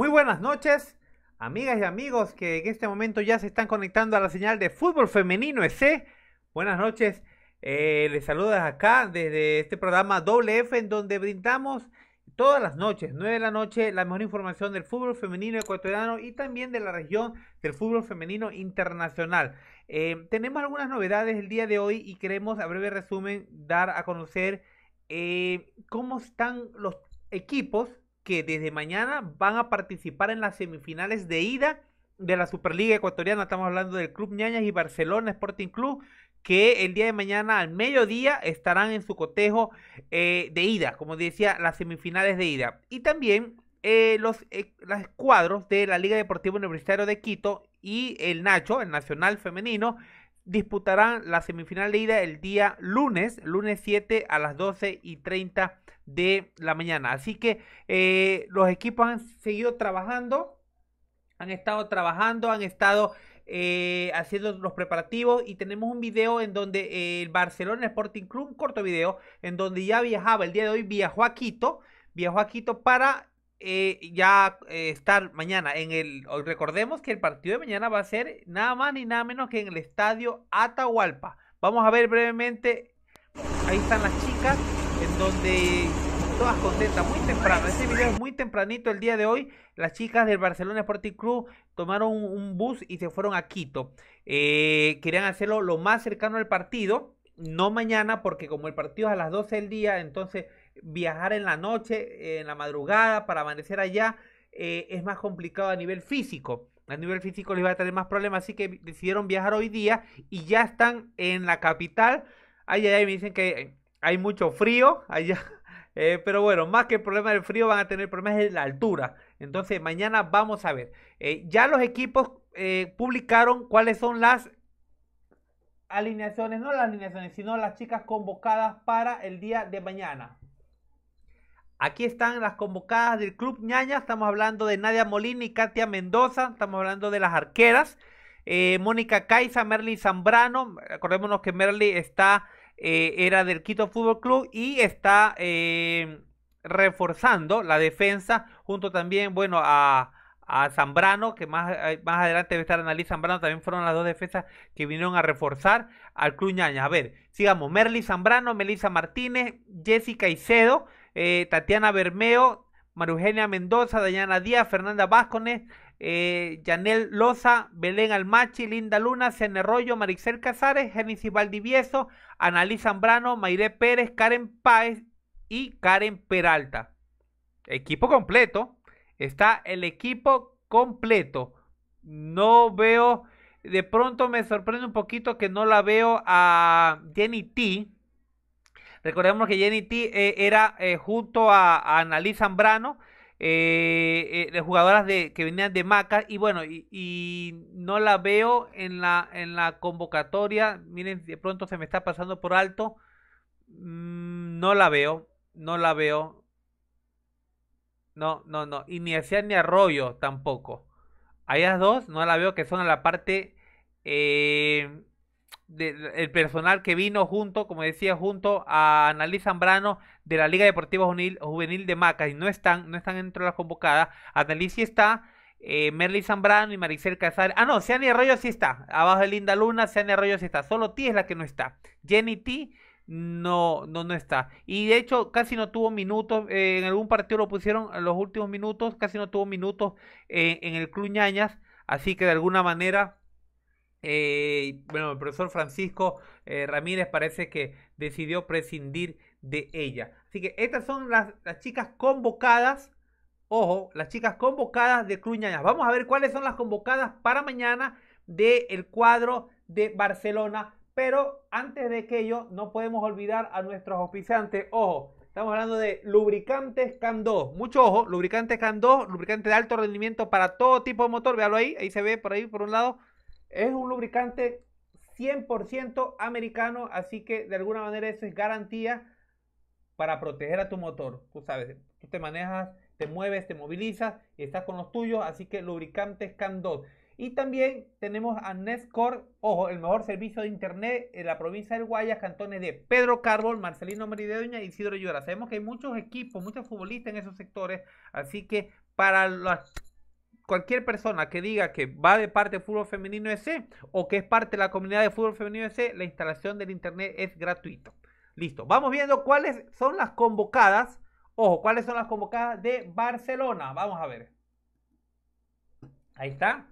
Muy buenas noches, amigas y amigos que en este momento ya se están conectando a la señal de Fútbol Femenino EC. Buenas noches, eh, les saludas acá desde este programa WF, F en donde brindamos todas las noches, 9 de la noche, la mejor información del fútbol femenino ecuatoriano y también de la región del fútbol femenino internacional. Eh, tenemos algunas novedades el día de hoy y queremos a breve resumen dar a conocer eh, cómo están los equipos que desde mañana van a participar en las semifinales de ida de la Superliga Ecuatoriana. Estamos hablando del Club Ñañas y Barcelona Sporting Club, que el día de mañana al mediodía estarán en su cotejo eh, de ida, como decía, las semifinales de ida. Y también eh, los, eh, cuadros de la Liga Deportiva Universitaria de Quito y el Nacho, el Nacional Femenino, disputarán la semifinal de ida el día lunes, lunes 7 a las 12 y 30 de la mañana. Así que eh, los equipos han seguido trabajando, han estado trabajando, han estado eh, haciendo los preparativos y tenemos un video en donde el Barcelona Sporting Club, un corto video, en donde ya viajaba, el día de hoy viajó a Quito, viajó a Quito para eh, ya estar mañana en el. Recordemos que el partido de mañana va a ser nada más ni nada menos que en el estadio Atahualpa. Vamos a ver brevemente. Ahí están las chicas donde todas contentas, muy temprano. este video es muy tempranito el día de hoy. Las chicas del Barcelona Sporting Club tomaron un bus y se fueron a Quito. Eh, querían hacerlo lo más cercano al partido, no mañana, porque como el partido es a las 12 del día, entonces viajar en la noche, eh, en la madrugada, para amanecer allá, eh, es más complicado a nivel físico. A nivel físico les va a tener más problemas, así que decidieron viajar hoy día y ya están en la capital. Ay, ay, ay, me dicen que hay mucho frío allá. Eh, pero bueno, más que el problema del frío, van a tener problemas de la altura. Entonces, mañana vamos a ver. Eh, ya los equipos eh, publicaron cuáles son las alineaciones, no las alineaciones, sino las chicas convocadas para el día de mañana. Aquí están las convocadas del Club Ñaña. Estamos hablando de Nadia Molina y Katia Mendoza. Estamos hablando de las arqueras. Mónica Caiza, Merly Zambrano. Acordémonos que Merly está eh, era del Quito Fútbol Club y está eh, reforzando la defensa junto también, bueno, a, Zambrano, que más, eh, más adelante debe estar Analí Zambrano, también fueron las dos defensas que vinieron a reforzar al Club Ñaña. A ver, sigamos, Merly Zambrano, Melissa Martínez, Jessica Icedo, Tatiana Bermeo, Marugenia Mendoza, Dayana Díaz, Fernanda Vázquez, eh, Yanel Loza, Belén Almachi, Linda Luna, Cene Maricel Marixel Casares, Génesis Valdivieso, Analí Zambrano, Maire Pérez, Karen Páez y Karen Peralta. Equipo completo. Está el equipo completo. No veo. De pronto me sorprende un poquito que no la veo a Jenny T. Recordemos que Jenny T eh, era eh, junto a, a Zambrano eh, eh, de jugadoras de, que venían de Maca y bueno, y, no la veo en la, en la convocatoria, miren, de pronto se me está pasando por alto, mm, no la veo, no la veo, no, no, no, y ni hacía ni Arroyo tampoco, hayas dos no la veo que son a la parte eh, el personal que vino junto, como decía, junto a Analí Zambrano de la Liga Deportiva Juvenil, de Maca, y no están, no están dentro de las convocadas. Analí sí está, eh, Merly Zambrano y Maricel Casares. Ah, no, Seani Arroyo sí está. Abajo de Linda Luna, Seani Arroyo sí está. Solo T es la que no está. Jenny T no, no, está. Y de hecho, casi no tuvo minutos. Eh, en algún partido lo pusieron en los últimos minutos. Casi no tuvo minutos eh, en el Club Ñañas. Así que de alguna manera eh, bueno, el profesor Francisco eh, Ramírez parece que decidió prescindir de ella. Así que estas son las, chicas convocadas. Ojo, las chicas convocadas de Cruñañas. Vamos a ver cuáles son las convocadas para mañana del cuadro de Barcelona. Pero antes de aquello, no podemos olvidar a nuestros oficiantes, Ojo, estamos hablando de lubricantes CAN2. Mucho ojo, lubricantes CAN2, lubricante de alto rendimiento para todo tipo de motor. Véalo ahí, ahí se ve por ahí, por un lado es un lubricante 100% americano, así que de alguna manera eso es garantía para proteger a tu motor. Tú sabes, tú te manejas, te mueves, te movilizas y estás con los tuyos, así que lubricantes Scan 2 Y también tenemos a NESCOR, ojo, el mejor servicio de internet en la provincia del Guayas, cantones de Pedro Carbol, Marcelino Merideña y e Isidro Llora. Sabemos que hay muchos equipos, muchos futbolistas en esos sectores, así que para los cualquier persona que diga que va de parte de fútbol femenino EC o que es parte de la comunidad de fútbol femenino EC, la instalación del internet es gratuito. Listo, vamos viendo cuáles son las convocadas. Ojo, cuáles son las convocadas de Barcelona. Vamos a ver. Ahí está.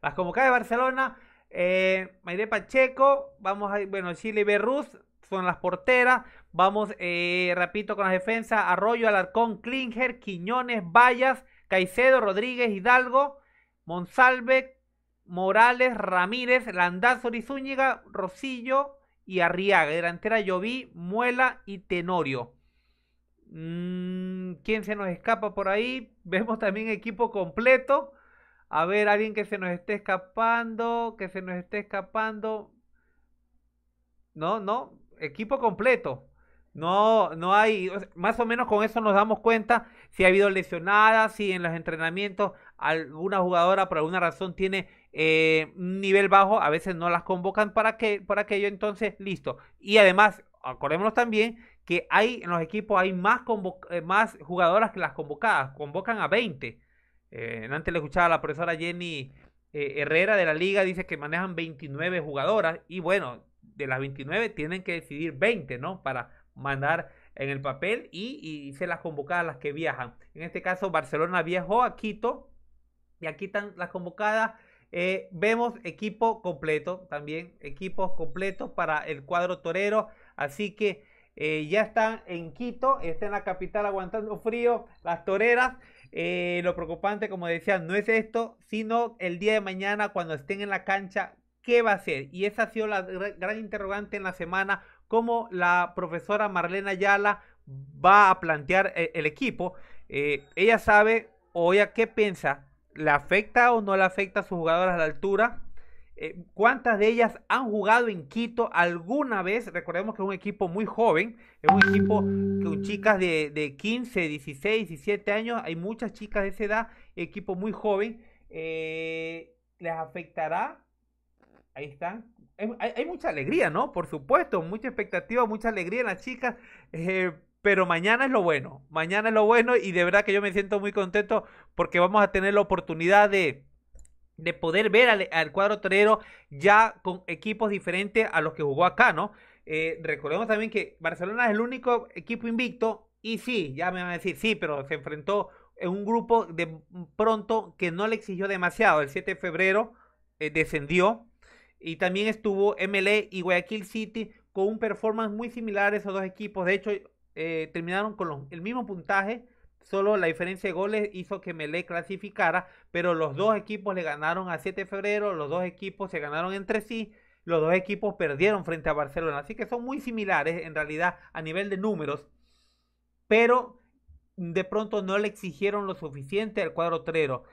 Las convocadas de Barcelona. Eh, Mayre Pacheco, vamos a, bueno, Chile Berruz son las porteras. Vamos, eh, repito, con las defensas. Arroyo, Alarcón, Klinger, Quiñones, Vallas. Caicedo, Rodríguez, Hidalgo, Monsalve, Morales, Ramírez, Landazo Zúñiga, Rosillo y Arriaga. Delantera Lloví, Muela y Tenorio. Mm, ¿Quién se nos escapa por ahí? Vemos también equipo completo. A ver, alguien que se nos esté escapando, que se nos esté escapando. No, no, equipo completo. No, no hay, más o menos con eso nos damos cuenta si ha habido lesionadas, si en los entrenamientos alguna jugadora por alguna razón tiene eh, un nivel bajo, a veces no las convocan para que para aquello, entonces listo. Y además, acordémonos también que hay en los equipos hay más, eh, más jugadoras que las convocadas, convocan a 20. Eh, antes le escuchaba a la profesora Jenny Herrera de la liga, dice que manejan 29 jugadoras y bueno, de las 29 tienen que decidir 20, ¿no? Para mandar en el papel y, se hice las convocadas las que viajan. En este caso, Barcelona viajó a Quito y aquí están las convocadas. Eh, vemos equipo completo, también equipos completos para el cuadro torero. Así que eh, ya están en Quito, está en la capital aguantando frío las toreras. Eh, lo preocupante, como decían, no es esto, sino el día de mañana cuando estén en la cancha, ¿qué va a ser? Y esa ha sido la gran interrogante en la semana como la profesora Marlena Ayala va a plantear eh, el, equipo. Eh, ella sabe o ella qué piensa, ¿le afecta o no le afecta a sus jugadoras a la altura? Eh, ¿Cuántas de ellas han jugado en Quito alguna vez? Recordemos que es un equipo muy joven, es un equipo con chicas de, 15, 16, 17 años, hay muchas chicas de esa edad, equipo muy joven. ¿Les afectará? Ahí están hay, mucha alegría, ¿no? Por supuesto, mucha expectativa, mucha alegría en las chicas. Eh, pero mañana es lo bueno. Mañana es lo bueno y de verdad que yo me siento muy contento porque vamos a tener la oportunidad de, de poder ver al, cuadro torero ya con equipos diferentes a los que jugó acá, ¿no? Eh, recordemos también que Barcelona es el único equipo invicto y sí, ya me van a decir, sí, pero se enfrentó en un grupo de pronto que no le exigió demasiado. El 7 de febrero eh, descendió y también estuvo MLE y Guayaquil City con un performance muy similar a esos dos equipos. De hecho, eh, terminaron con el mismo puntaje, solo la diferencia de goles hizo que MLE clasificara, pero los dos equipos le ganaron a 7 de febrero, los dos equipos se ganaron entre sí, los dos equipos perdieron frente a Barcelona. Así que son muy similares en realidad a nivel de números, pero de pronto no le exigieron lo suficiente al cuadro trero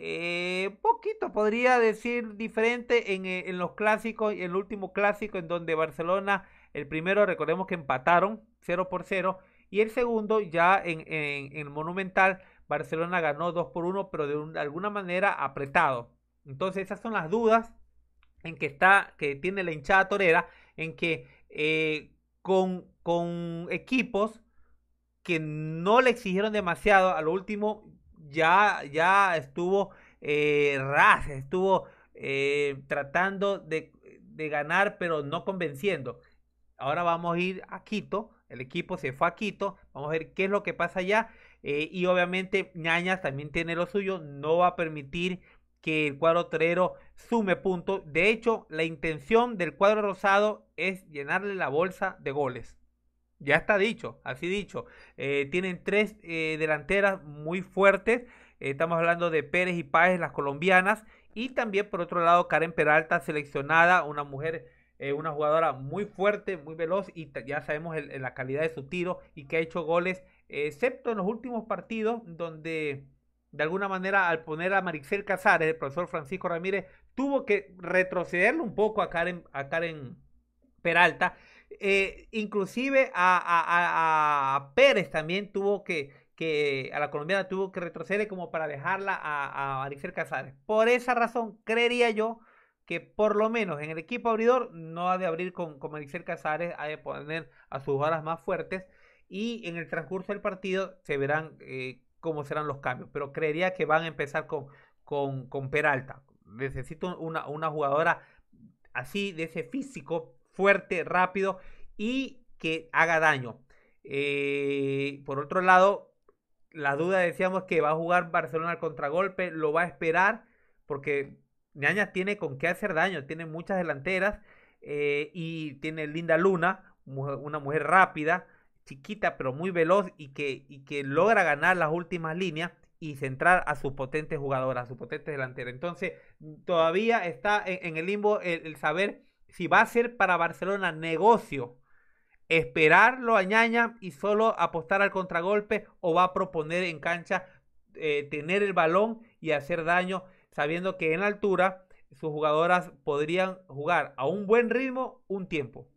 eh, poquito, podría decir diferente eh, en, los clásicos, y el último clásico en donde Barcelona, el primero recordemos que empataron 0 por 0 y el segundo ya en, el Monumental, Barcelona ganó 2 por 1 pero de, alguna manera apretado. Entonces esas son las dudas en que está, que tiene la hinchada torera, en que eh, con, con equipos que no le exigieron demasiado, a lo último ya, ya estuvo eh, ras, estuvo eh, tratando de, ganar, pero no convenciendo. Ahora vamos a ir a Quito. El equipo se fue a Quito. Vamos a ver qué es lo que pasa allá. Eh, y obviamente Ñañas también tiene lo suyo. No va a permitir que el cuadro trero sume puntos. De hecho, la intención del cuadro rosado es llenarle la bolsa de goles. Ya está dicho, así dicho. Eh, tienen tres eh, delanteras muy fuertes. estamos hablando de Pérez y Páez, las colombianas. Y también, por otro lado, Karen Peralta, seleccionada, una mujer, eh, una jugadora muy fuerte, muy veloz. Y ya sabemos la calidad de su tiro y que ha hecho goles, excepto en los últimos partidos, donde de alguna manera al poner a Marixel Casares, el profesor Francisco Ramírez, tuvo que retrocederle un poco a Karen, a Karen Peralta eh, inclusive a, Pérez también tuvo que, que, a la colombiana tuvo que retroceder como para dejarla a, a Casares. Por esa razón, creería yo que por lo menos en el equipo abridor no ha de abrir con, con Casares, ha de poner a sus jugadoras más fuertes y en el transcurso del partido se verán eh, cómo serán los cambios. Pero creería que van a empezar con, con, Peralta. Necesito una, una jugadora así, de ese físico, fuerte, rápido y que haga daño. Eh, por otro lado, la duda decíamos que va a jugar Barcelona al contragolpe, lo va a esperar porque ñaña tiene con qué hacer daño, tiene muchas delanteras eh, y tiene Linda Luna, una mujer rápida, chiquita pero muy veloz y que, y que logra ganar las últimas líneas y centrar a su potente jugadora, a su potente delantera. Entonces, todavía está en, el limbo el, saber si va a ser para Barcelona negocio esperarlo a Ñaña y solo apostar al contragolpe o va a proponer en cancha eh, tener el balón y hacer daño sabiendo que en altura sus jugadoras podrían jugar a un buen ritmo un tiempo.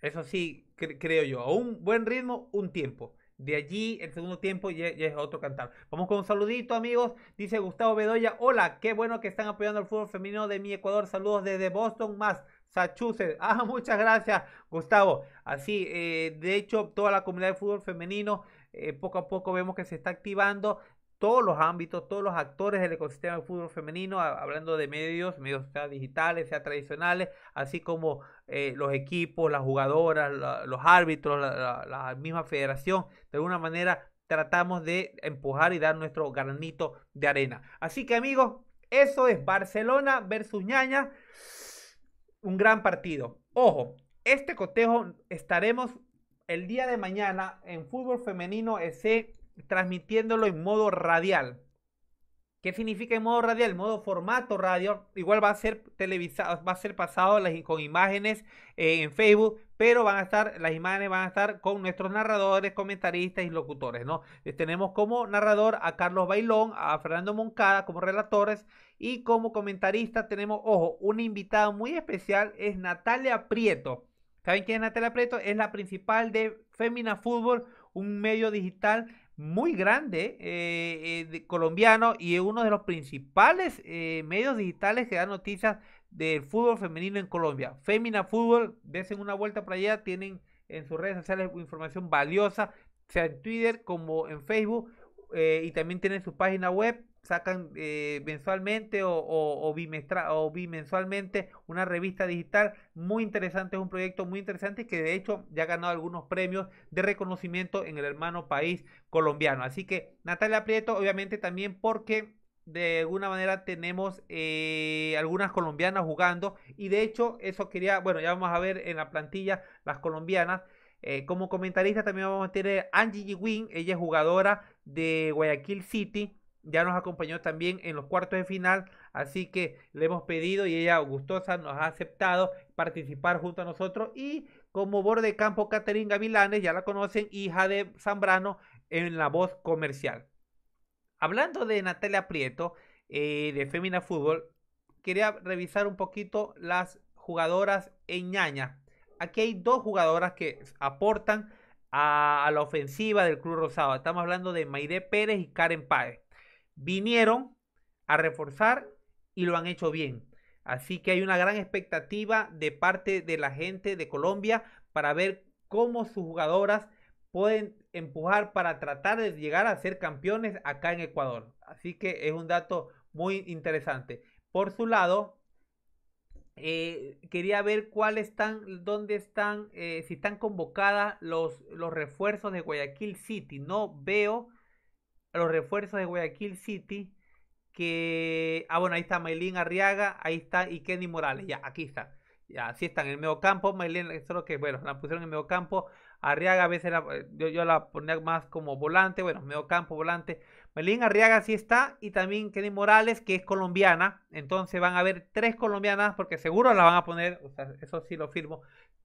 Eso sí, creo yo, a un buen ritmo un tiempo. De allí, el segundo tiempo y es otro cantar. Vamos con un saludito, amigos. Dice Gustavo Bedoya. Hola, qué bueno que están apoyando al fútbol femenino de mi Ecuador. Saludos desde Boston, Massachusetts. Ah, muchas gracias, Gustavo. Así, eh, de hecho, toda la comunidad de fútbol femenino eh, poco a poco vemos que se está activando todos los ámbitos, todos los actores del ecosistema del fútbol femenino, hablando de medios, medios sea digitales, sea tradicionales, así como eh, los equipos, las jugadoras, los árbitros, la, misma federación, de alguna manera tratamos de empujar y dar nuestro granito de arena. Así que amigos, eso es Barcelona versus Ñaña, un gran partido. Ojo, este cotejo estaremos el día de mañana en fútbol femenino ese transmitiéndolo en modo radial. ¿Qué significa en modo radial? En modo formato radio. Igual va a ser televisado, va a ser pasado con imágenes eh, en Facebook, pero van a estar, las imágenes van a estar con nuestros narradores, comentaristas y locutores, ¿no? Eh, tenemos como narrador a Carlos Bailón, a Fernando Moncada como relatores y como comentarista tenemos, ojo, una invitada muy especial es Natalia Prieto. ¿Saben quién es Natalia Prieto? Es la principal de Femina Fútbol, un medio digital muy grande eh, eh, colombiano y es uno de los principales eh, medios digitales que dan noticias del fútbol femenino en Colombia. Femina Fútbol, desen una vuelta para allá, tienen en sus redes sociales información valiosa, sea en Twitter como en Facebook y también tienen su página web sacan eh, mensualmente o, bimensualmente una revista digital muy interesante, es un proyecto muy interesante que de hecho ya ha ganado algunos premios de reconocimiento en el hermano país colombiano. Así que Natalia Prieto, obviamente también porque de alguna manera tenemos eh, algunas colombianas jugando y de hecho eso quería, bueno, ya vamos a ver en la plantilla las colombianas. Eh, como comentarista también vamos a tener Angie Wing, ella es jugadora de Guayaquil City, ya nos acompañó también en los cuartos de final, así que le hemos pedido y ella gustosa nos ha aceptado participar junto a nosotros y como borde de campo Caterina Gavilanes, ya la conocen, hija de Zambrano en la voz comercial. Hablando de Natalia Prieto, eh, de Femina Fútbol, quería revisar un poquito las jugadoras en ñaña. Aquí hay dos jugadoras que aportan a, la ofensiva del Club Rosado. Estamos hablando de Maide Pérez y Karen Páez vinieron a reforzar y lo han hecho bien. Así que hay una gran expectativa de parte de la gente de Colombia para ver cómo sus jugadoras pueden empujar para tratar de llegar a ser campeones acá en Ecuador. Así que es un dato muy interesante. Por su lado, eh, quería ver cuáles están, dónde están, eh, si están convocadas los, los refuerzos de Guayaquil City. No veo los refuerzos de Guayaquil City. Que. Ah, bueno, ahí está Maylin Arriaga, ahí está y Kenny Morales. Ya, aquí está. Ya, así están en el medio campo. Maylin, lo que, bueno, la pusieron en medio campo. Arriaga a veces la, eh, yo, la ponía más como volante, bueno, medio campo, volante. Melín Arriaga sí está y también Kenny Morales, que es colombiana. Entonces van a haber tres colombianas porque seguro la van a poner, eso sí lo firmo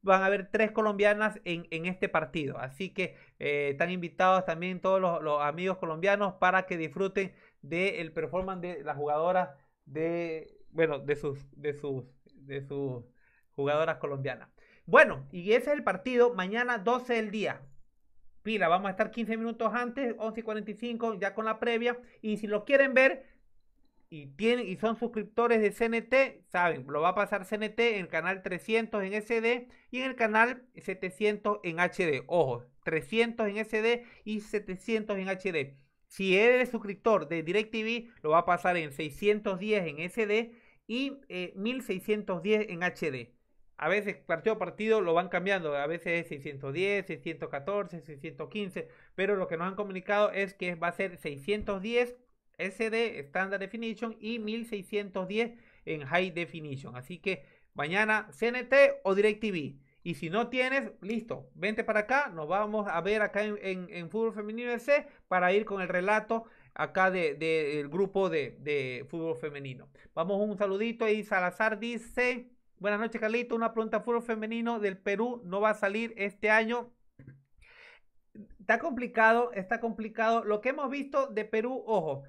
van a haber tres colombianas en, este partido. Así que eh, están invitados también todos los, amigos colombianos para que disfruten del performance de las jugadoras de, bueno, de sus, de sus, de sus jugadoras colombianas. Bueno, y ese es el partido, mañana 12 del día. Pila, vamos a estar 15 minutos antes, 11 y 45, ya con la previa. Y si lo quieren ver, y, tienen, y son suscriptores de CNT, saben, lo va a pasar CNT en el canal 300 en SD y en el canal 700 en HD. Ojo, 300 en SD y 700 en HD. Si eres suscriptor de DirecTV, lo va a pasar en 610 en SD y 1610 eh, en HD. A veces partido a partido lo van cambiando, a veces es 610, 614, 615, pero lo que nos han comunicado es que va a ser 610 SD, Standard Definition, y 1610 en High Definition. Así que mañana CNT o DirecTV. Y si no tienes, listo, vente para acá, nos vamos a ver acá en, Fútbol Femenino C para ir con el relato acá del de, grupo de, de, Fútbol Femenino. Vamos un saludito y Salazar dice, buenas noches Carlito, una pregunta, Fútbol Femenino del Perú no va a salir este año. Está complicado, está complicado. Lo que hemos visto de Perú, ojo,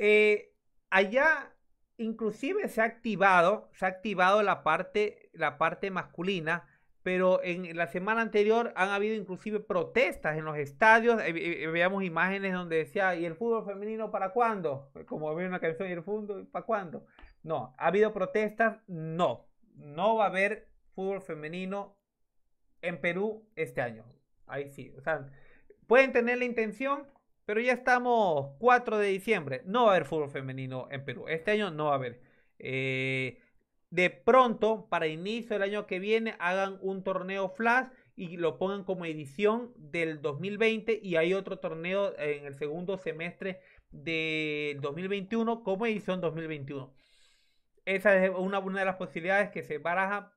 eh, allá inclusive se ha activado, se ha activado la parte, la parte masculina, pero en la semana anterior han habido inclusive protestas en los estadios. Eh, eh, veíamos veamos imágenes donde decía, ¿y el fútbol femenino para cuándo? Como había una canción, ¿y el fútbol para cuándo? No, ¿ha habido protestas? No, no va a haber fútbol femenino en Perú este año. Ahí sí, o sea, pueden tener la intención, pero ya estamos 4 de diciembre. No va a haber fútbol femenino en Perú. Este año no va a haber. Eh, de pronto, para inicio del año que viene, hagan un torneo flash y lo pongan como edición del 2020 y hay otro torneo en el segundo semestre del 2021 como edición 2021. Esa es una, de las posibilidades que se baraja,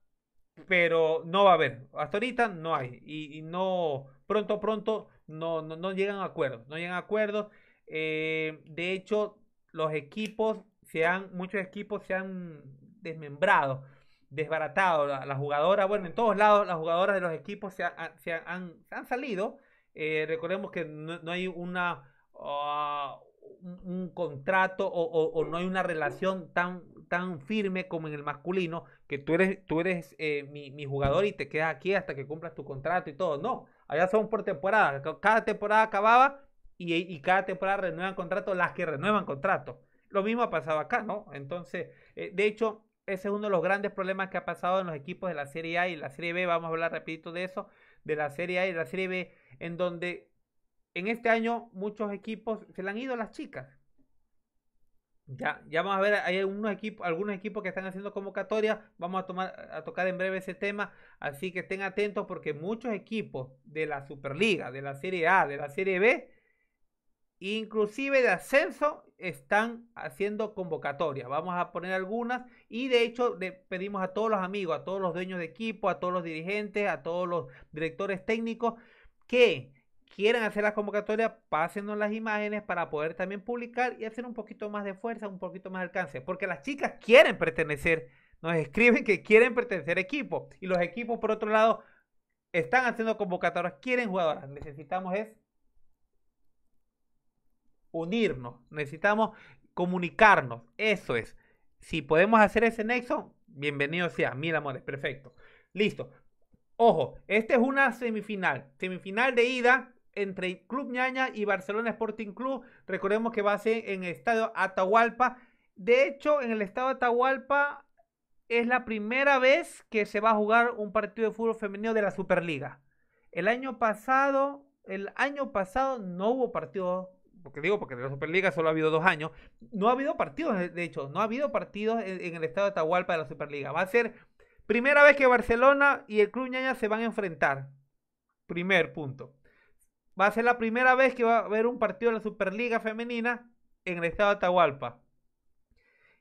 pero no va a haber. Hasta ahorita no hay. y no, pronto, pronto no, no, llegan a acuerdos, no llegan a acuerdos. Eh, de hecho, los equipos se han, muchos equipos se han desmembrado, desbaratado. Las la jugadoras, bueno, en todos lados las jugadoras de los equipos se, se, han, han, salido. Eh, recordemos que no, hay una ah, un, contrato o, o, no hay una relación tan, tan firme como en el masculino, que tú eres, tú eres eh, mi, jugador y te quedas aquí hasta que cumplas tu contrato y todo. No, allá son por temporada. Cada temporada acababa y, y cada temporada renuevan contrato las que renuevan contrato Lo mismo ha pasado acá, ¿no? Entonces, eh, de hecho, ese es uno de los grandes problemas que ha pasado en los equipos de la Serie A y la Serie B. Vamos a hablar rapidito de eso, de la Serie A y la Serie B, en donde en este año muchos equipos se le han ido las chicas. Ya, ya vamos a ver, hay algunos equipos, algunos equipos que están haciendo convocatorias, vamos a, tomar, a tocar en breve ese tema, así que estén atentos porque muchos equipos de la Superliga, de la Serie A, de la Serie B, inclusive de ascenso, están haciendo convocatorias. Vamos a poner algunas y de hecho le pedimos a todos los amigos, a todos los dueños de equipo, a todos los dirigentes, a todos los directores técnicos que quieren hacer las convocatorias, pásenos las imágenes para poder también publicar y hacer un poquito más de fuerza, un poquito más de alcance, porque las chicas quieren pertenecer, nos escriben que quieren pertenecer a equipos y los equipos por otro lado están haciendo convocatorias, quieren jugadoras, necesitamos es unirnos, necesitamos comunicarnos, eso es. Si podemos hacer ese nexo, bienvenido sea, mil amores, perfecto. Listo, Ojo, esta es una semifinal. Semifinal de ida entre Club Ñaña y Barcelona Sporting Club. Recordemos que va a ser en el estadio Atahualpa. De hecho, en el estadio Atahualpa es la primera vez que se va a jugar un partido de fútbol femenino de la Superliga. El año pasado, el año pasado no hubo partido, porque digo, porque de la Superliga solo ha habido dos años, no ha habido partidos, eh, de hecho, no ha habido partidos en, el estado Atahualpa de la Superliga. Va a ser primera vez que Barcelona y el Club Ñaña se van a enfrentar. Primer punto va a ser la primera vez que va a haber un partido de la Superliga Femenina en el estado de Atahualpa.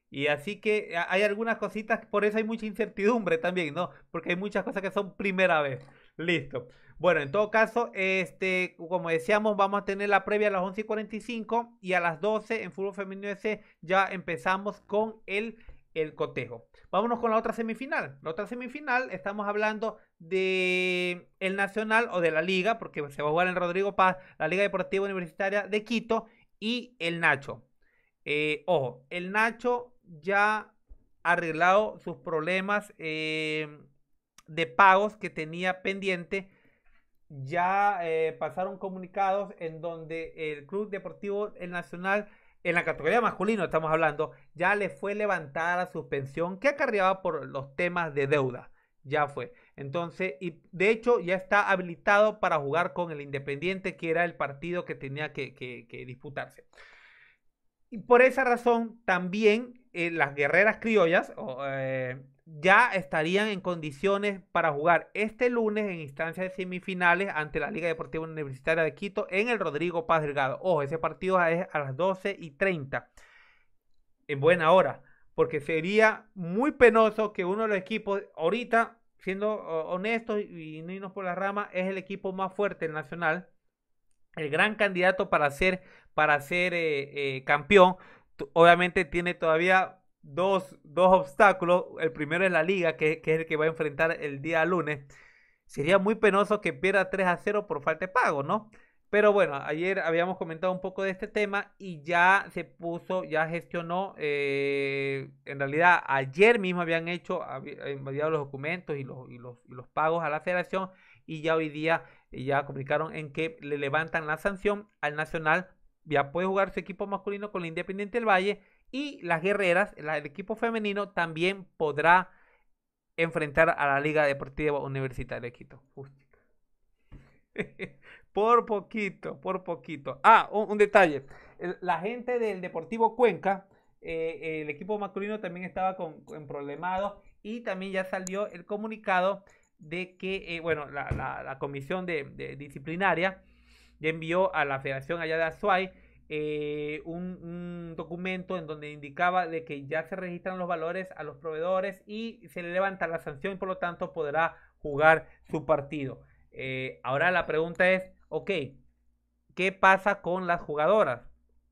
Y así que hay algunas cositas, por eso hay mucha incertidumbre también, ¿no? Porque hay muchas cosas que son primera vez. Listo. Bueno, en todo caso, este, como decíamos, vamos a tener la previa a las 11.45. y y a las 12 en Fútbol Femenino S ya empezamos con el, el cotejo. Vámonos con la otra semifinal. La otra semifinal, estamos hablando de el Nacional o de la Liga, porque se va a jugar en Rodrigo Paz, la Liga Deportiva Universitaria de Quito y el Nacho. Eh, ojo, el Nacho ya ha arreglado sus problemas eh, de pagos que tenía pendiente. Ya eh, pasaron comunicados en donde el Club Deportivo El Nacional, en la categoría masculino estamos hablando, ya le fue levantada la suspensión que acarreaba por los temas de deuda. Ya fue. Entonces, y de hecho ya está habilitado para jugar con el Independiente, que era el partido que tenía que, disputarse. Y por esa razón, también eh, las guerreras criollas eh, ya estarían en condiciones para jugar este lunes en instancias de semifinales ante la Liga Deportiva Universitaria de Quito en el Rodrigo Paz Delgado. Ojo, ese partido es a las 12 y 30, en buena hora, porque sería muy penoso que uno de los equipos ahorita siendo honestos y no irnos por la rama, es el equipo más fuerte nacional, el gran candidato para ser, para eh, eh, campeón. Obviamente tiene todavía dos, dos, obstáculos. El primero es la liga, que, que, es el que va a enfrentar el día lunes. Sería muy penoso que pierda 3 a 0 por falta de pago, ¿no? Pero bueno, ayer habíamos comentado un poco de este tema y ya se puso, ya gestionó, eh, en realidad ayer mismo habían hecho, eh, enviado los documentos y los, y los, pagos a la federación y ya hoy día eh, ya comunicaron en que le levantan la sanción al Nacional, ya puede jugar su equipo masculino con la Independiente del Valle y las guerreras, el equipo femenino también podrá enfrentar a la Liga Deportiva Universitaria de Quito. Por poquito, por poquito. Ah, un, detalle. la gente del Deportivo Cuenca, eh, el equipo masculino también estaba con, en y también ya salió el comunicado de que, eh, bueno, la, comisión de, disciplinaria ya envió a la federación allá de Azuay eh, un, documento en donde indicaba de que ya se registran los valores a los proveedores y se le levanta la sanción y por lo tanto podrá jugar su partido. ahora la pregunta es, ok, ¿qué pasa con las jugadoras?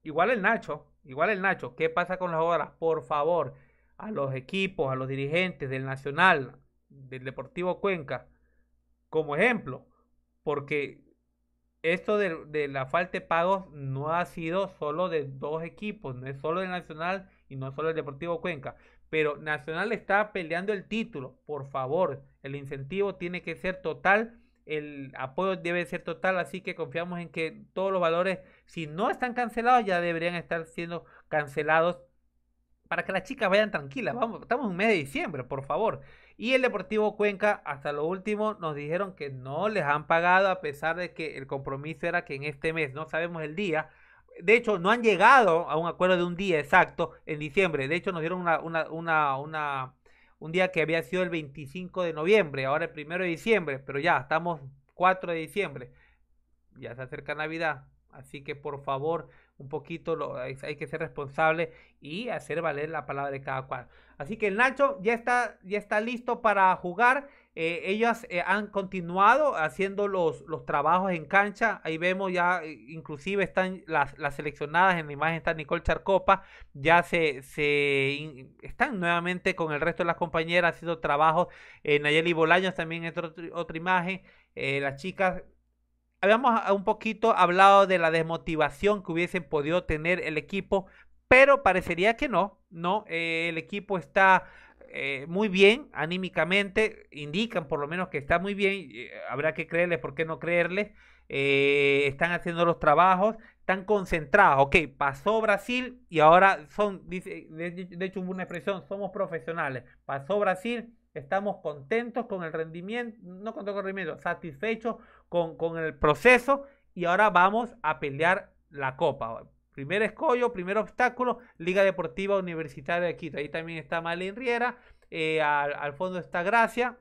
Igual el Nacho, igual el Nacho, ¿qué pasa con las jugadoras? Por favor, a los equipos, a los dirigentes del Nacional, del Deportivo Cuenca, como ejemplo, porque esto de, la falta de pagos no ha sido solo de dos equipos, no es solo del Nacional y no solo del Deportivo Cuenca, pero Nacional está peleando el título, por favor, el incentivo tiene que ser total el apoyo debe ser total, así que confiamos en que todos los valores, si no están cancelados, ya deberían estar siendo cancelados para que las chicas vayan tranquilas. Vamos, estamos en mes de diciembre, por favor. Y el Deportivo Cuenca, hasta lo último, nos dijeron que no les han pagado, a pesar de que el compromiso era que en este mes, no sabemos el día. De hecho, no han llegado a un acuerdo de un día exacto en diciembre. De hecho, nos dieron una, una, una, una un día que había sido el 25 de noviembre, ahora el 1 de diciembre, pero ya estamos 4 de diciembre, ya se acerca Navidad, así que por favor, un poquito lo, hay, hay, que ser responsable y hacer valer la palabra de cada cual. Así que el Nacho ya está, ya está listo para jugar. Eh, ellas eh, han continuado haciendo los, los, trabajos en cancha. Ahí vemos ya, eh, inclusive están las, las seleccionadas, en la imagen está Nicole Charcopa, ya se, se están nuevamente con el resto de las compañeras haciendo trabajos. Nayeli Bolaños también es otra imagen. las chicas habíamos un poquito hablado de la desmotivación que hubiesen podido tener el equipo, pero parecería que no, ¿no? el equipo está eh, muy bien anímicamente, indican por lo menos que está muy bien, eh, habrá que creerles, ¿por qué no creerles? Eh, están haciendo los trabajos, están concentrados, ok, pasó Brasil y ahora son, de, hecho hubo una expresión, somos profesionales, pasó Brasil, estamos contentos con el rendimiento, no con con el rendimiento, satisfechos con, con el proceso y ahora vamos a pelear la copa. Primer escollo, primer obstáculo, Liga Deportiva Universitaria de Quito. Ahí también está Malin Riera, eh, al, fondo está Gracia,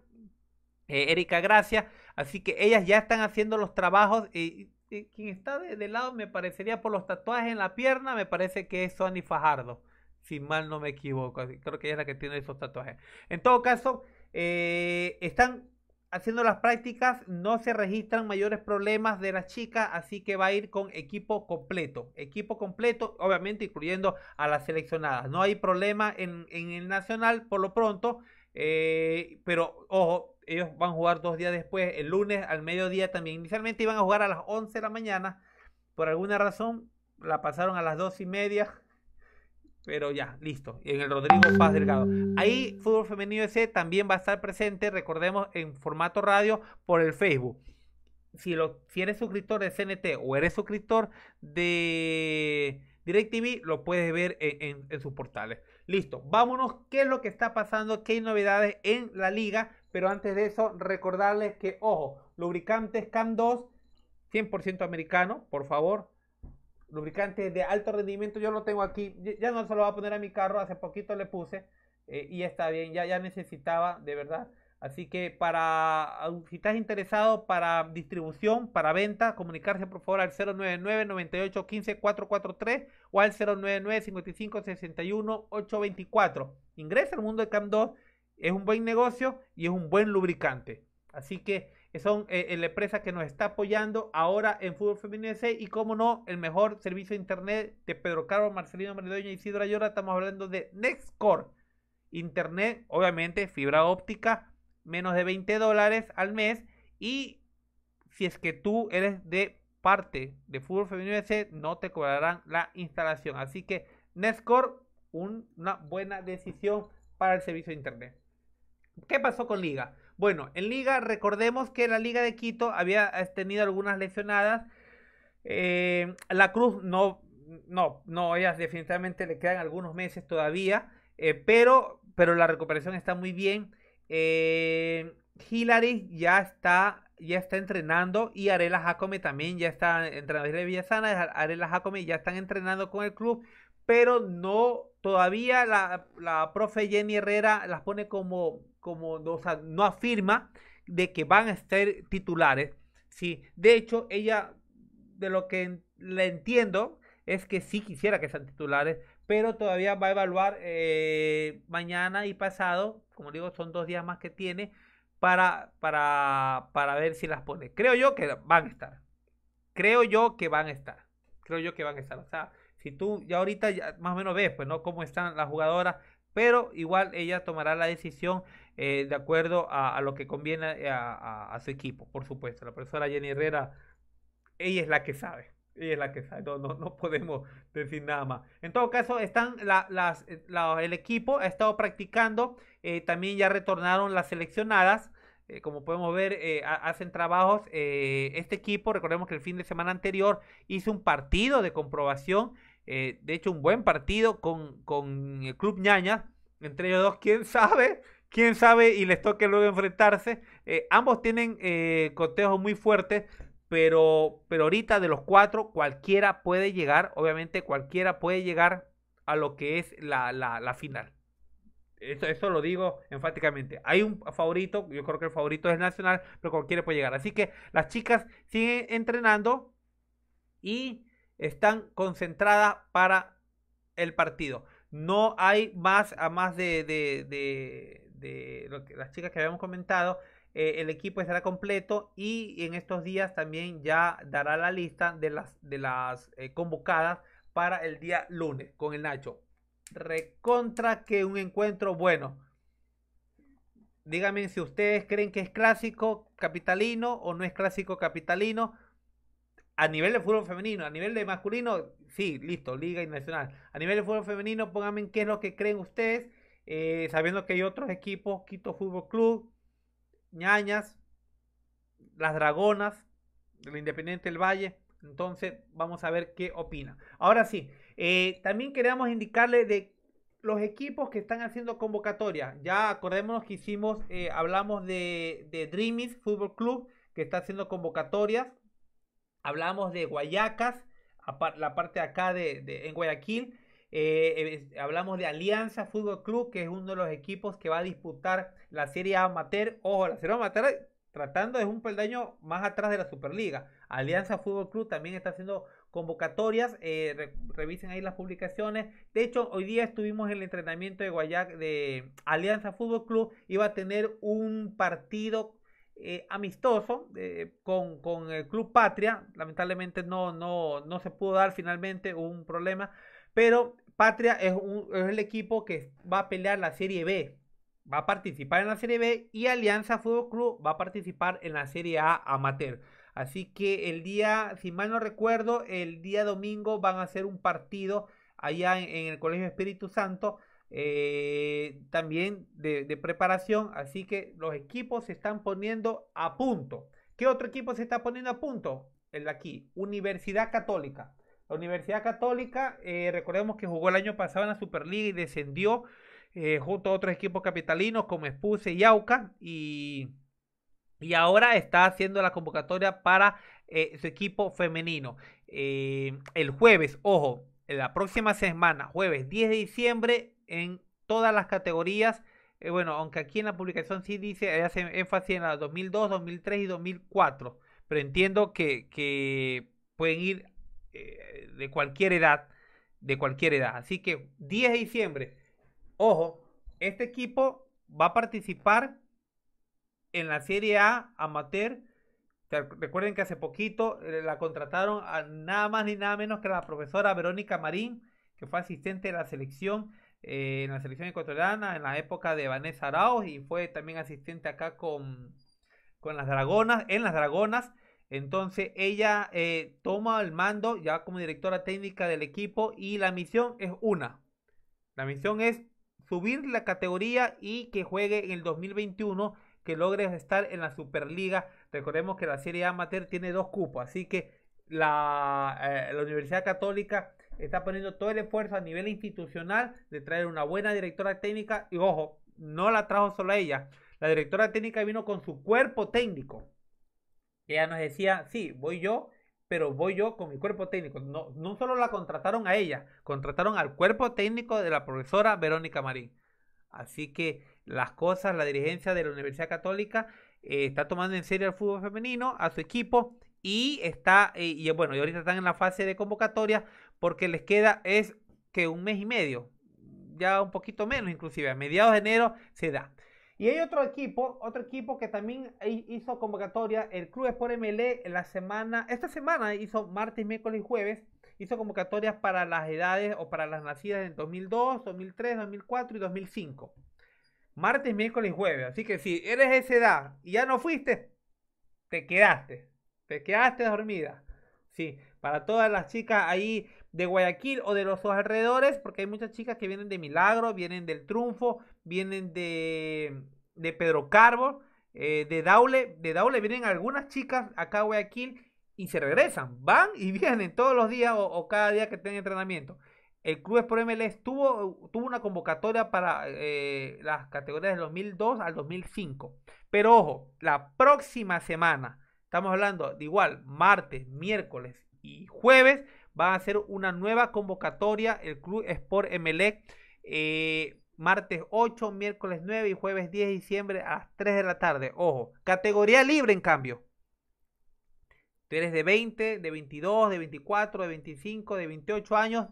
eh, Erika Gracia. Así que ellas ya están haciendo los trabajos. y quien está de, lado me parecería por los tatuajes en la pierna, me parece que es Sonny Fajardo, si mal no me equivoco. Creo que ella es la que tiene esos tatuajes. En todo caso, eh, están haciendo las prácticas no se registran mayores problemas de las chicas, así que va a ir con equipo completo. Equipo completo, obviamente incluyendo a las seleccionadas. No hay problema en, el nacional por lo pronto, eh, pero ojo, ellos van a jugar dos días después, el lunes al mediodía también. Inicialmente iban a jugar a las 11 de la mañana, por alguna razón la pasaron a las dos y media pero ya, listo. En el Rodrigo Paz Delgado. Ahí Fútbol Femenino ese también va a estar presente, recordemos, en formato radio por el Facebook. Si, lo, eres suscriptor de CNT o eres suscriptor de DirecTV, lo puedes ver en, sus portales. Listo, vámonos. ¿Qué es lo que está pasando? ¿Qué hay novedades en la liga? Pero antes de eso, recordarles que, ojo, lubricantes CAN 2, 100% americano, por favor lubricante de alto rendimiento. Yo lo tengo aquí, ya no se lo voy a poner a mi carro, hace poquito le puse eh, y está bien, ya, ya necesitaba, de verdad. Así que para, si estás interesado para distribución, para venta, comunicarse por favor al 099 98 15 443 o al 099 55 61 824. Ingresa al mundo de Cam 2, es un buen negocio y es un buen lubricante. Así que son eh, eh, la empresa que nos está apoyando ahora en Fútbol Femenino C y como no, el mejor servicio de internet de Pedro Carlos, Marcelino Maridoña y Isidora estamos hablando de Nextcore. Internet, obviamente, fibra óptica, menos de 20 dólares al mes y si es que tú eres de parte de Fútbol Femenino C, no te cobrarán la instalación. Así que Nextcore, una buena decisión para el servicio de internet. ¿Qué pasó con Liga? Bueno, en liga, recordemos que la liga de Quito había eh, tenido algunas lesionadas. Eh, la Cruz no, no, no, ellas definitivamente le quedan algunos meses todavía, eh, pero, pero la recuperación está muy bien. Eh, Hillary ya está, ya está entrenando y Arela Jacome también ya está entrenando. de Villasana, Arela Jacome ya están entrenando con el club, pero no, todavía la, la profe Jenny Herrera las pone como como no, no afirma de que van a ser titulares. Sí, de hecho, ella, de lo que le entiendo, es que sí quisiera que sean titulares, pero todavía va a evaluar eh, mañana y pasado, como digo, son dos días más que tiene, para, para, ver si las pone. Creo yo que van a estar. Creo yo que van a estar. Creo yo que van a estar. O sea, si tú ya ahorita ya más o menos ves, pues, ¿no? Cómo están las jugadoras, pero igual ella tomará la decisión eh, de acuerdo a, lo que conviene a, su equipo, por supuesto. La profesora Jenny Herrera, ella es la que sabe. Ella es la que sabe. No, no, podemos decir nada más. En todo caso, están la, las, eh, el equipo ha estado practicando. Eh, también ya retornaron las seleccionadas. como podemos ver, hacen trabajos. este equipo, recordemos que el fin de semana anterior hizo un partido de comprobación, de hecho un buen partido con, con el Club Ñaña, entre ellos dos, quién sabe quién sabe y les toque luego enfrentarse. Eh, ambos tienen eh, muy fuertes, pero, pero ahorita de los cuatro, cualquiera puede llegar, obviamente cualquiera puede llegar a lo que es la, final. Eso, eso, lo digo enfáticamente. Hay un favorito, yo creo que el favorito es Nacional, pero cualquiera puede llegar. Así que las chicas siguen entrenando y están concentradas para el partido. No hay más a más de, de de lo que, las chicas que habíamos comentado, eh, el equipo estará completo y en estos días también ya dará la lista de las, de las eh, convocadas para el día lunes con el Nacho. Recontra que un encuentro bueno. Díganme si ustedes creen que es clásico capitalino o no es clásico capitalino. A nivel de fútbol femenino, a nivel de masculino, sí, listo, liga y nacional. A nivel de fútbol femenino, pónganme qué es lo que creen ustedes eh, sabiendo que hay otros equipos, Quito Fútbol Club, Ñañas, las Dragonas, el Independiente del Valle. Entonces, vamos a ver qué opina. Ahora sí, eh, también queríamos indicarle de los equipos que están haciendo convocatorias, Ya acordémonos que hicimos, eh, hablamos de, de Dreamies Fútbol Club, que está haciendo convocatorias. Hablamos de Guayacas, la parte acá de, de, en Guayaquil. Eh, eh, hablamos de Alianza Fútbol Club, que es uno de los equipos que va a disputar la Serie Amateur. Ojo, la Serie Amateur tratando es un peldaño más atrás de la Superliga. Alianza Fútbol Club también está haciendo convocatorias. Eh, revisen ahí las publicaciones. De hecho, hoy día estuvimos en el entrenamiento de Guayac de Alianza Fútbol Club. Iba a tener un partido amistoso con, el Club Patria. Lamentablemente no, no, no se pudo dar finalmente, hubo un problema. Pero Patria es, el equipo que va a pelear la Serie B. Va a participar en la Serie B y Alianza Fútbol Club va a participar en la Serie A Amateur. Así que el día, si mal no recuerdo, el día domingo van a hacer un partido allá en, el Colegio Espíritu Santo. Eh, también de, de, preparación. Así que los equipos se están poniendo a punto. ¿Qué otro equipo se está poniendo a punto? El de aquí, Universidad Católica. La Universidad Católica, eh, recordemos que jugó el año pasado en la Superliga y descendió eh, junto a otros equipos capitalinos como Espuse y Auca. Y, y ahora está haciendo la convocatoria para eh, su equipo femenino. el jueves, ojo, en la próxima semana, jueves 10 de diciembre, en todas las categorías. bueno, aunque aquí en la publicación sí dice, hacen énfasis en la 2002, 2003 y 2004. Pero entiendo que, que pueden ir eh, de cualquier edad, de cualquier edad. Así que 10 de diciembre, ojo, este equipo va a participar en la Serie A amateur. Recuerden que hace poquito eh, la contrataron a nada más ni nada menos que la profesora Verónica Marín, que fue asistente de la selección, eh, en la selección ecuatoriana en la época de Vanessa Arauz y fue también asistente acá con, con las Dragonas, en las Dragonas. Entonces ella eh, toma el mando ya como directora técnica del equipo y la misión es una. La misión es subir la categoría y que juegue en el 2021, que logre estar en la Superliga. Recordemos que la Serie Amateur tiene dos cupos, así que la, eh, la Universidad Católica está poniendo todo el esfuerzo a nivel institucional de traer una buena directora técnica y ojo, no la trajo solo ella. La directora técnica vino con su cuerpo técnico ella nos decía, sí, voy yo, pero voy yo con mi cuerpo técnico. No, no solo la contrataron a ella, contrataron al cuerpo técnico de la profesora Verónica Marín. Así que las cosas, la dirigencia de la Universidad Católica eh, está tomando en serio el fútbol femenino, a su equipo, y está, eh, y eh, bueno, y ahorita están en la fase de convocatoria porque les queda es que un mes y medio, ya un poquito menos inclusive, a mediados de enero se da. Y hay otro equipo, otro equipo que también hizo convocatoria, el Club Sport MLE, en la semana, esta semana hizo martes, miércoles y jueves, hizo convocatorias para las edades o para las nacidas en 2002, 2003, 2004 y 2005. Martes, miércoles y jueves. Así que si eres de esa edad y ya no fuiste, te quedaste. Te quedaste dormida. Sí, para todas las chicas ahí de Guayaquil o de los alrededores, porque hay muchas chicas que vienen de Milagro, vienen del Triunfo, vienen de, de Pedro Carbo, eh, de Daule. De Daule vienen algunas chicas acá a Guayaquil y se regresan. Van y vienen todos los días o, cada día que tengan entrenamiento. El Club Sport ML tuvo, tuvo una convocatoria para eh, las categorías del 2002 al 2005. Pero ojo, la próxima semana, estamos hablando de igual, martes, miércoles y jueves, va a ser una nueva convocatoria el Club Sport MLS eh, martes 8, miércoles 9 y jueves 10 de diciembre a las 3 de la tarde. Ojo, categoría libre en cambio. Tú eres de 20, de 22, de 24, de 25, de 28 años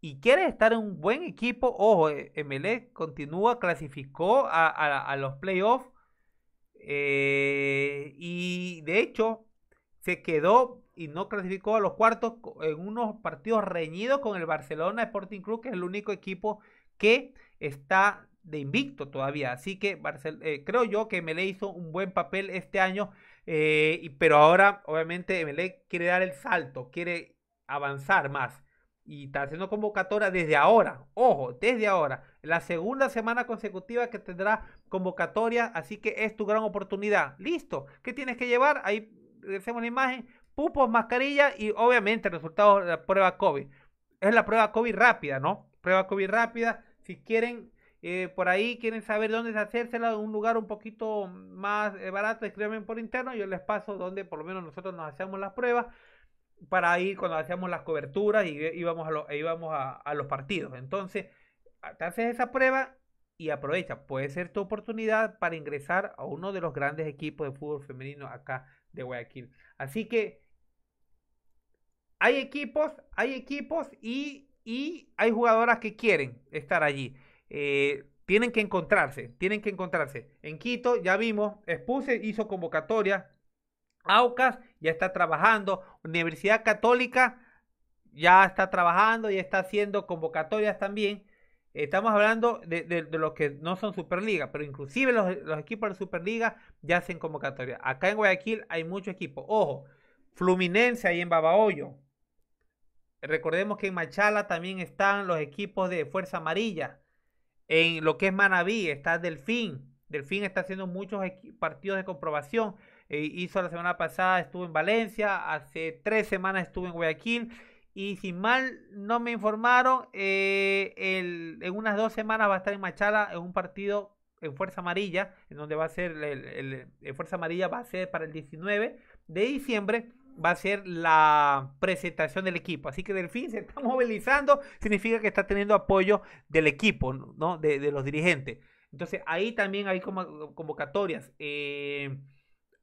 y quieres estar en un buen equipo. Ojo, eh, MLE continúa, clasificó a, a, los playoffs eh, y de hecho se quedó y no clasificó a los cuartos en unos partidos reñidos con el Barcelona Sporting Club, que es el único equipo que está de invicto todavía. Así que eh, creo yo que Melé hizo un buen papel este año, eh, y, pero ahora obviamente Melé quiere dar el salto, quiere avanzar más. Y está haciendo convocatoria desde ahora, ojo, desde ahora, la segunda semana consecutiva que tendrá convocatoria, así que es tu gran oportunidad. Listo, ¿qué tienes que llevar? Ahí hacemos la imagen, pupos, mascarilla y obviamente el resultado de la prueba COVID. Es la prueba COVID rápida, ¿no? Prueba COVID rápida, si quieren, eh, por ahí quieren saber dónde es hacérsela, un lugar un poquito más eh, barato, escríbanme por interno, yo les paso donde por lo menos nosotros nos hacemos las pruebas para ir cuando hacíamos las coberturas y eh, íbamos a, los, e íbamos a, los partidos. Entonces, haces esa prueba y aprovecha. Puede ser tu oportunidad para ingresar a uno de los grandes equipos de fútbol femenino acá de Guayaquil. Así que hay equipos, hay equipos y y hay jugadoras que quieren estar allí. Eh, tienen que encontrarse, tienen que encontrarse. En Quito ya vimos, Expuse hizo convocatoria, Aucas ya está trabajando, Universidad Católica ya está trabajando y está haciendo convocatorias también. Estamos hablando de, de, los que no son Superliga, pero inclusive los, equipos de Superliga ya hacen convocatorias. Acá en Guayaquil hay muchos equipos. Ojo, Fluminense ahí en Babahoyo, Recordemos que en Machala también están los equipos de Fuerza Amarilla. En lo que es Manabí está Delfín. Delfín está haciendo muchos partidos de comprobación. Eh, hizo la semana pasada, estuvo en Valencia, hace tres semanas estuvo en Guayaquil. Y si mal no me informaron, eh, en unas dos semanas va a estar en Machala en un partido en Fuerza Amarilla, en donde va a ser, el, Fuerza Amarilla va a ser para el 19 de diciembre va a ser la presentación del equipo. Así que Delfín se está movilizando, significa que está teniendo apoyo del equipo, ¿no? De, los dirigentes. Entonces ahí también hay convocatorias. Eh,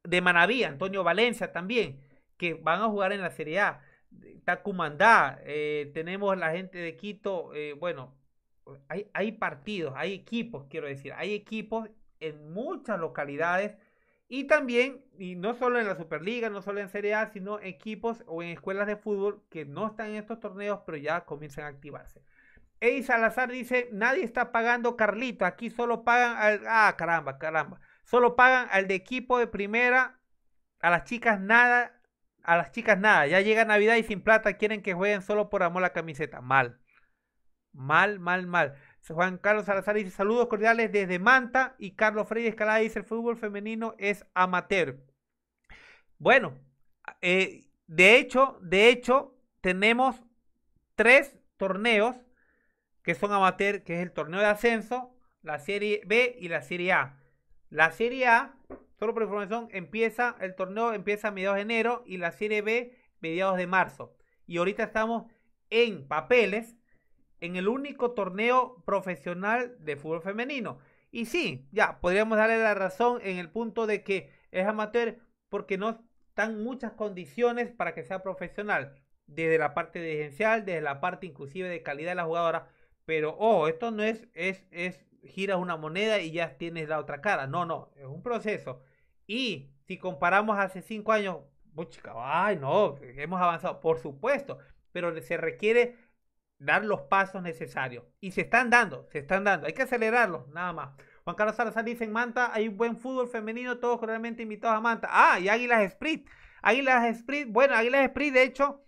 de Manaví, Antonio Valencia también, que van a jugar en la Serie A. Tacumandá, eh, tenemos la gente de Quito, eh, bueno, hay partidos, hay equipos, quiero decir, hay equipos en muchas localidades y también, y no solo en la Superliga, no solo en Serie A, sino equipos o en escuelas de fútbol que no están en estos torneos, pero ya comienzan a activarse. Eddie Salazar dice, nadie está pagando Carlito, aquí solo pagan al... Ah, caramba, caramba. Solo pagan al de equipo de primera, a las chicas nada, a las chicas nada. Ya llega Navidad y sin plata quieren que jueguen solo por amor a la camiseta. Mal. Mal, mal, mal. Juan Carlos Salazar dice saludos cordiales desde Manta y Carlos Freire Escalada dice el fútbol femenino es amateur. Bueno, eh, de hecho, de hecho, tenemos tres torneos que son amateur, que es el torneo de ascenso, la Serie B y la Serie A. La Serie A, solo por información, empieza, el torneo empieza a mediados de enero y la Serie B mediados de marzo. Y ahorita estamos en papeles en el único torneo profesional de fútbol femenino. Y sí, ya, podríamos darle la razón en el punto de que es amateur porque no están muchas condiciones para que sea profesional, desde la parte dirigencial, desde la parte inclusive de calidad de la jugadora, pero ojo, esto no es, es, es, giras una moneda y ya tienes la otra cara, no, no, es un proceso. Y si comparamos hace cinco años, chica, no, hemos avanzado, por supuesto, pero se requiere dar los pasos necesarios. Y se están dando, se están dando. Hay que acelerarlo nada más. Juan Carlos Salazar dice, en Manta hay un buen fútbol femenino, todos realmente invitados a Manta. Ah, y Águilas Sprint. Águilas Sprint, bueno, Águilas Sprint de hecho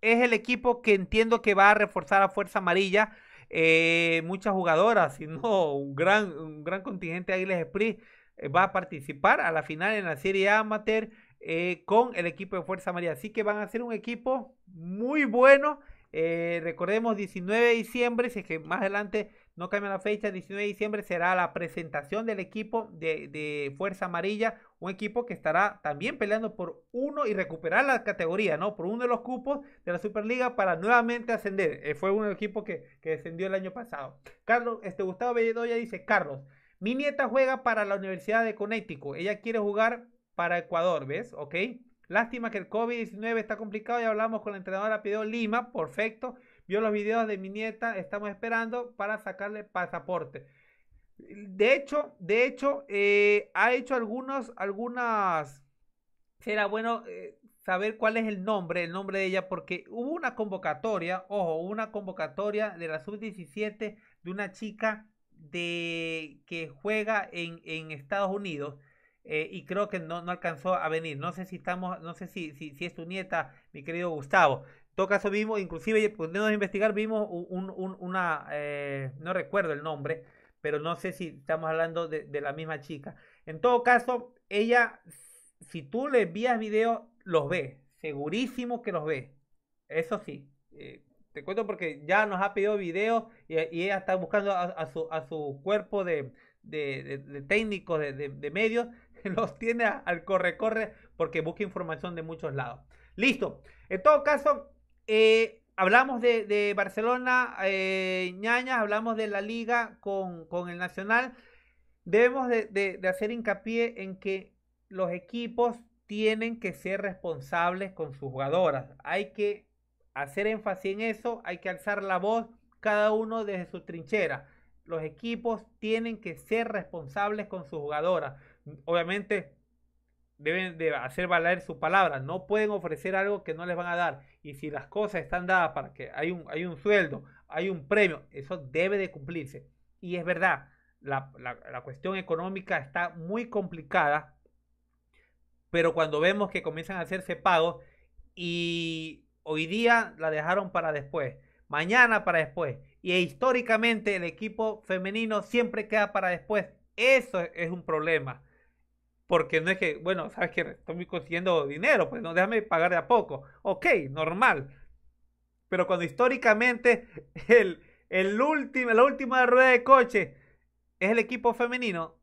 es el equipo que entiendo que va a reforzar a Fuerza Amarilla. Eh, muchas jugadoras, sino un gran, un gran contingente de Águilas Sprint eh, va a participar a la final en la Serie Amateur eh, con el equipo de Fuerza Amarilla. Así que van a ser un equipo muy bueno eh, recordemos, 19 de diciembre, si es que más adelante no cambia la fecha, 19 de diciembre será la presentación del equipo de, Fuerza Amarilla, un equipo que estará también peleando por uno y recuperar la categoría, ¿no? Por uno de los cupos de la Superliga para nuevamente ascender. Eh, fue fue del equipo que, que, descendió el año pasado. Carlos, este Gustavo Bedoya dice, Carlos, mi nieta juega para la Universidad de Connecticut, ella quiere jugar para Ecuador, ¿ves? ¿Ok? Lástima que el COVID-19 está complicado. Ya hablamos con la entrenadora pidió Lima, perfecto. Vio los videos de mi nieta, estamos esperando para sacarle pasaporte. De hecho, de hecho, eh, ha hecho algunos, algunas. Será bueno eh, saber cuál es el nombre, el nombre de ella, porque hubo una convocatoria, ojo, una convocatoria de la sub-17 de una chica de que juega en, en Estados Unidos eh, y creo que no, no alcanzó a venir. No sé si estamos, no sé si, si, es tu nieta, mi querido Gustavo. En todo caso vimos, inclusive nos investigar, vimos un, una, eh, no recuerdo el nombre, pero no sé si estamos hablando de, la misma chica. En todo caso, ella, si tú le envías video, los ve, segurísimo que los ve. Eso sí, eh, te cuento porque ya nos ha pedido videos y, ella está buscando a, su, a su cuerpo de, de, de, técnicos, de, medios, los tiene al corre-corre porque busca información de muchos lados. Listo. En todo caso, eh, hablamos de, Barcelona, eh, ñañas, hablamos de la liga con, con el Nacional. Debemos de, hacer hincapié en que los equipos tienen que ser responsables con sus jugadoras. Hay que hacer énfasis en eso, hay que alzar la voz cada uno desde su trinchera los equipos tienen que ser responsables con sus jugadoras. Obviamente deben de hacer valer su palabra, no pueden ofrecer algo que no les van a dar. Y si las cosas están dadas para que hay un, hay un sueldo, hay un premio, eso debe de cumplirse. Y es verdad, la, la cuestión económica está muy complicada, pero cuando vemos que comienzan a hacerse pagos y hoy día la dejaron para después, mañana para después, y históricamente el equipo femenino siempre queda para después. Eso es un problema. Porque no es que, bueno, sabes que estoy consiguiendo dinero, pues no, déjame pagar de a poco. Ok, normal. Pero cuando históricamente el, el último, la última rueda de coche es el equipo femenino,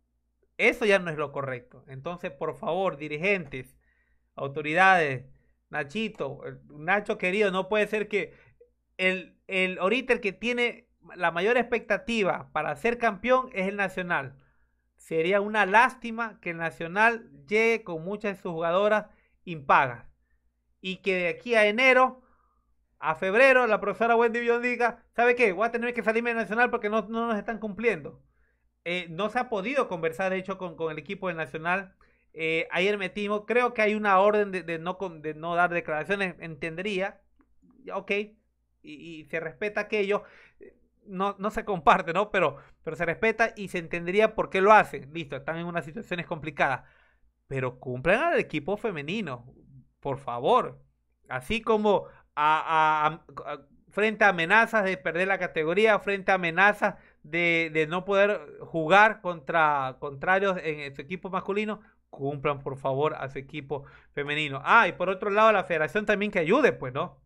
eso ya no es lo correcto. Entonces, por favor, dirigentes, autoridades, Nachito, Nacho querido, no puede ser que el, el, ahorita el que tiene la mayor expectativa para ser campeón es el Nacional. Sería una lástima que el Nacional llegue con muchas de sus jugadoras impagas. Y que de aquí a enero, a febrero, la profesora Wendy Bion diga, ¿sabe qué? Voy a tener que salirme del Nacional porque no, nos están cumpliendo. Eh, no se ha podido conversar, de hecho, con, el equipo del Nacional. Eh, ayer metimos, creo que hay una orden de, no, de no dar declaraciones, entendería. Ok, y, se respeta aquello. Eh, no, no, se comparte, ¿no? Pero, pero se respeta y se entendería por qué lo hacen. Listo, están en unas situaciones complicadas. Pero cumplan al equipo femenino, por favor. Así como frente a amenazas de perder la categoría, frente a amenazas de, de no poder jugar contra contrarios en su equipo masculino, cumplan por favor a su equipo femenino. Ah, y por otro lado, la federación también que ayude, pues, ¿no?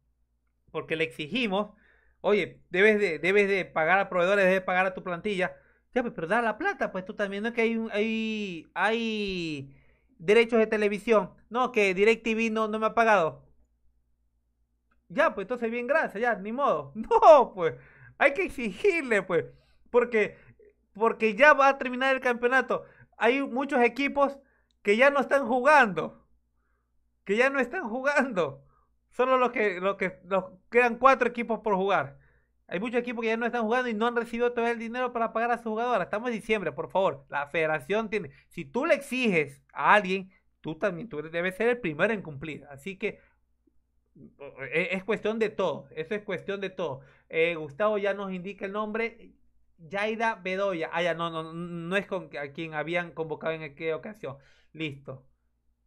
porque le exigimos, oye, debes de, debes de pagar a proveedores, debes de pagar a tu plantilla. Ya, pues, pero da la plata, pues tú también no es que hay, hay, hay derechos de televisión. No, que DirecTV no, no me ha pagado. Ya, pues entonces bien, gracias, ya, ni modo. No, pues, hay que exigirle, pues, porque, porque ya va a terminar el campeonato. Hay muchos equipos que ya no están jugando. Que ya no están jugando. Solo los que, los que quedan cuatro equipos por jugar. Hay muchos equipos que ya no están jugando y no han recibido todo el dinero para pagar a su jugadora. Estamos en diciembre, por favor. La federación tiene. Si tú le exiges a alguien, tú también tú debes ser el primero en cumplir. Así que e, es, cuestión de todo. Eso es cuestión de todo. Eh, Gustavo ya nos indica el nombre. Yaida Bedoya. Ah, no, no, no es con a quien habían convocado en aquella ocasión. Listo.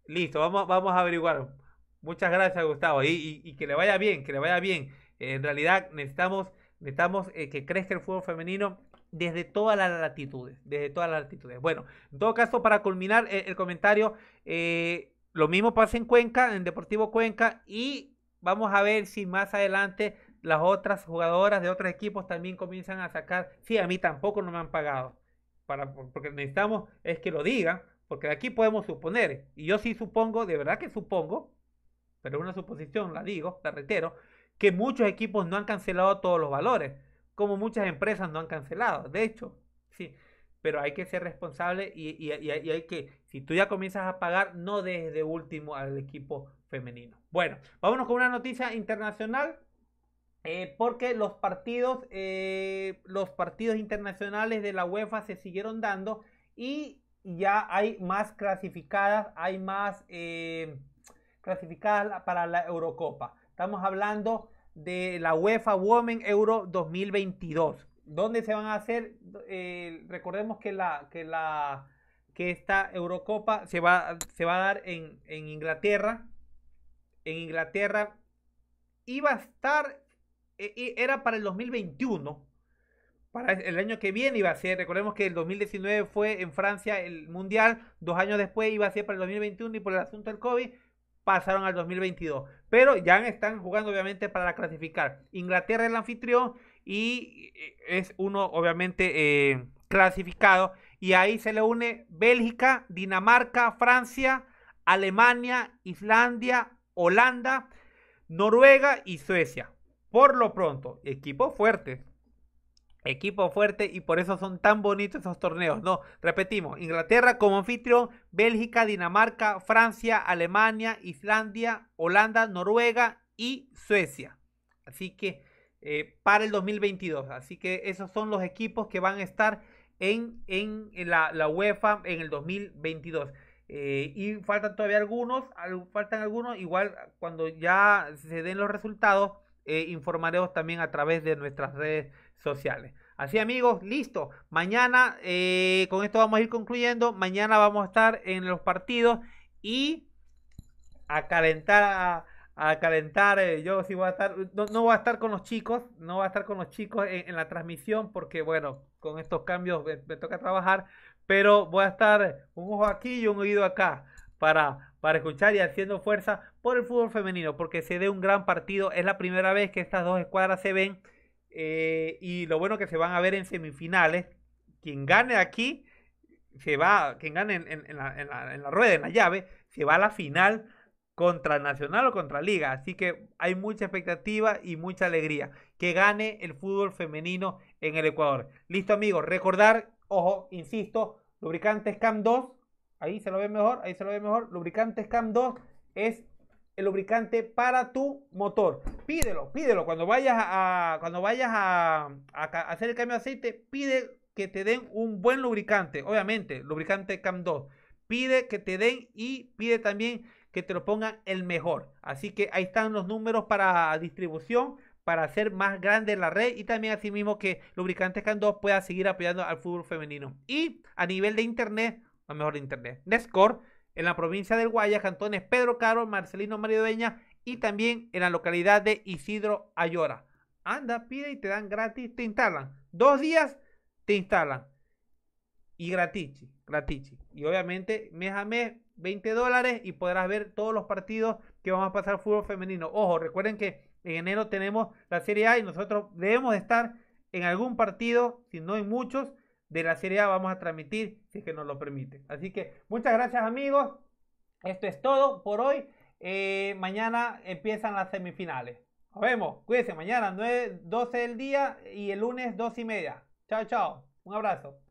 Listo, vamos, vamos a averiguar. Muchas gracias, Gustavo. Y, que le vaya bien, que le vaya bien. en realidad necesitamos, necesitamos eh, que crezca el fútbol femenino desde todas las latitudes. Desde todas las latitudes. Bueno, en todo caso, para culminar eh, el comentario, eh, lo mismo pasa en Cuenca, en Deportivo Cuenca, y vamos a ver si más adelante las otras jugadoras de otros equipos también comienzan a sacar. Sí, a mí tampoco no me han pagado. Para, porque necesitamos es que lo diga, porque de aquí podemos suponer. Y yo sí supongo, de verdad que supongo, pero una suposición, la digo, la reitero, que muchos equipos no han cancelado todos los valores, como muchas empresas no han cancelado, de hecho, sí, pero hay que ser responsable y, hay que, si tú ya comienzas a pagar, no desde de último al equipo femenino. Bueno, vámonos con una noticia internacional. Eh, porque los partidos, eh, los partidos internacionales de la UEFA se siguieron dando y ya hay más clasificadas, hay más eh, clasificada para la Eurocopa. Estamos hablando de la UEFA Women Euro 2022. ¿Dónde se van a hacer? Eh, recordemos que la, que la que esta Eurocopa se va, se va a dar en, en, Inglaterra. En Inglaterra iba a estar, e, e, era para el 2021, para el año que viene iba a ser, recordemos que el 2019 fue en Francia el Mundial, dos años después iba a ser para el 2021 y por el asunto del COVID pasaron al 2022. Pero ya están jugando obviamente para clasificar. Inglaterra es el anfitrión y eh, es uno obviamente eh, clasificado. Y ahí se le une Bélgica, Dinamarca, Francia, Alemania, Islandia, Holanda, Noruega y Suecia. Por lo pronto, equipo fuerte. Equipo fuerte y por eso son tan bonitos esos torneos. No, repetimos, Inglaterra como anfitrión, Bélgica, Dinamarca, Francia, Alemania, Islandia, Holanda, Noruega y Suecia. Así que eh, para el 2022. Así que esos son los equipos que van a estar en, en, la, la, UEFA en el 2022. Eh, y faltan todavía algunos, faltan algunos, igual cuando ya se den los resultados, eh, informaremos también a través de nuestras redes sociales. Así amigos, listo. Mañana, eh, con esto vamos a ir concluyendo. Mañana vamos a estar en los partidos y a calentar, a, calentar. Eh, yo sí voy a estar, no, voy a estar con los chicos, no voy a estar con los chicos en, la transmisión porque bueno, con estos cambios me, toca trabajar, pero voy a estar un ojo aquí y un oído acá para, para escuchar y haciendo fuerza por el fútbol femenino porque se dé un gran partido. Es la primera vez que estas dos escuadras se ven eh, y lo bueno que se van a ver en semifinales. Quien gane aquí, se va, quien gane en, la, rueda, en la llave, se va a la final contra Nacional o contra Liga. Así que hay mucha expectativa y mucha alegría. Que gane el fútbol femenino en el Ecuador. Listo, amigos. Recordar, ojo, insisto, lubricantes CAM 2. Ahí se lo ve mejor, ahí se lo ve mejor. Lubricantes CAM 2 es el lubricante para tu motor. Pídelo, pídelo. Cuando vayas a, cuando vayas a, hacer el cambio de aceite, pide que te den un buen lubricante. Obviamente, lubricante CAM2. Pide que te den y pide también que te lo pongan el mejor. Así que ahí están los números para distribución para hacer más grande la red y también asimismo que lubricante CAM 2 pueda seguir apoyando al fútbol femenino. Y a nivel de internet, o mejor de internet, Nescore en la provincia del Guayas, cantones Pedro Caro, Marcelino Maridueña y también en la localidad de Isidro Ayora. Anda, pide y te dan gratis, te instalan. Dos días te instalan. Y gratis, gratis. Y obviamente mes a mes 20 dólares y podrás ver todos los partidos que vamos a pasar fútbol femenino. Ojo, recuerden que en enero tenemos la Serie A y nosotros debemos estar en algún partido, si no hay muchos, de la Serie vamos a transmitir, si es que nos lo permite. Así que muchas gracias amigos, esto es todo por hoy. Eh, mañana empiezan las semifinales. Nos vemos, cuídense, mañana 9, 12 del día y el lunes 2 y media. Chao, chao, un abrazo.